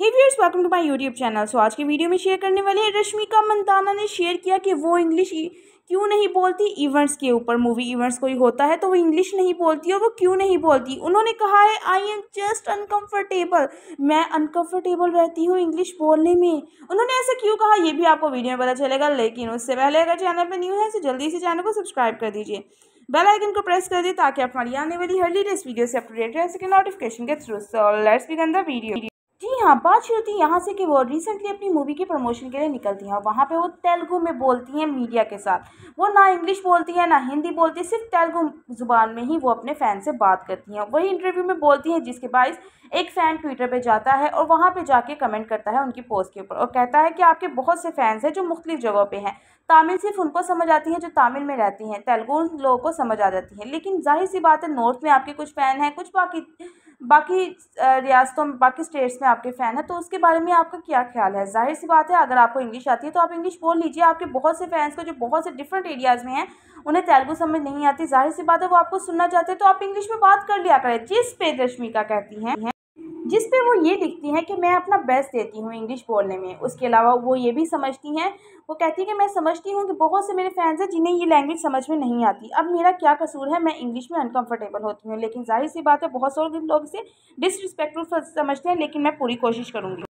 hey viewers welcome to my YouTube channel so आज के video में शेयर करने वाले हैं रश्मिका मंदाना ने शेयर किया कि वो इंग्लिश क्यों नहीं बोलती इवेंट्स के ऊपर मूवी इवेंट्स कोई होता है तो वो इंग्लिश नहीं बोलती और वो क्यों नहीं बोलती उन्होंने कहा है आई एम जस्ट अनकंफर्टेबल मैं अनकंफर्टेबल रहती हूँ इंग्लिश बोलने में उन्होंने ऐसा क्यों कहा ये भी आपको वीडियो में पता चलेगा लेकिन उससे पहले अगर चैनल पर न्यू है तो जल्दी से चैनल को सब्सक्राइब कर दीजिए बेल आइकन को प्रेस कर दिए ताकि आप हमारी आने वाली हर लेटेस्ट वीडियो से अपडेट रह सके नोटिफिकेशन के through so let's begin the video हाँ बात शुरू है यहाँ से कि वो रिसेंटली अपनी मूवी के प्रमोशन के लिए निकलती हैं और वहाँ पे वो तेलुगु में बोलती हैं मीडिया के साथ वो ना इंग्लिश बोलती हैं ना हिंदी बोलती है सिर्फ तेलुगु ज़ुबान में ही वो अपने फ़ैन से बात करती हैं वही इंटरव्यू में बोलती हैं जिसके बायस एक फ़ैन ट्विटर पर जाता है और वहाँ पर जाके कमेंट करता है उनकी पोस्ट के ऊपर और कहता है कि आपके बहुत से फ़ैन्स हैं जो मुख्तलिफ जगहों पर हैं तमिल सिर्फ उनको समझ आती हैं जो तमिल में रहती हैं तेलुगु उन लोगों को समझ आ जाती है लेकिन जाहिर सी बात है नॉर्थ में आपके कुछ फ़ैन हैं कुछ बाकी बाकी रियासतों में बाकी स्टेट्स में आपके फ़ैन है तो उसके बारे में आपका क्या ख्याल है जाहिर सी बात है अगर आपको इंग्लिश आती है तो आप इंग्लिश बोल लीजिए आपके बहुत से फैंस को जो बहुत से डिफरेंट एरियाज़ में हैं उन्हें तेलुगु समझ नहीं आती जाहिर सी बात है वो आपको सुनना चाहते हैं तो आप इंग्लिश में बात कर लिया करें जिस पे रश्मिका कहती हैं जिस पे वो ये लिखती हैं कि मैं अपना बेस्ट देती हूँ इंग्लिश बोलने में उसके अलावा वो ये भी समझती हैं वो कहती है कि मैं समझती हूँ कि बहुत से मेरे फैंस हैं जिन्हें ये लैंग्वेज समझ में नहीं आती अब मेरा क्या कसूर है मैं इंग्लिश में अनकम्फ़र्टेबल होती हूँ लेकिन जाहिर सी बात है बहुत से लोग इसे डिसरिस्पेक्टफुल समझते हैं लेकिन मैं पूरी कोशिश करूँगी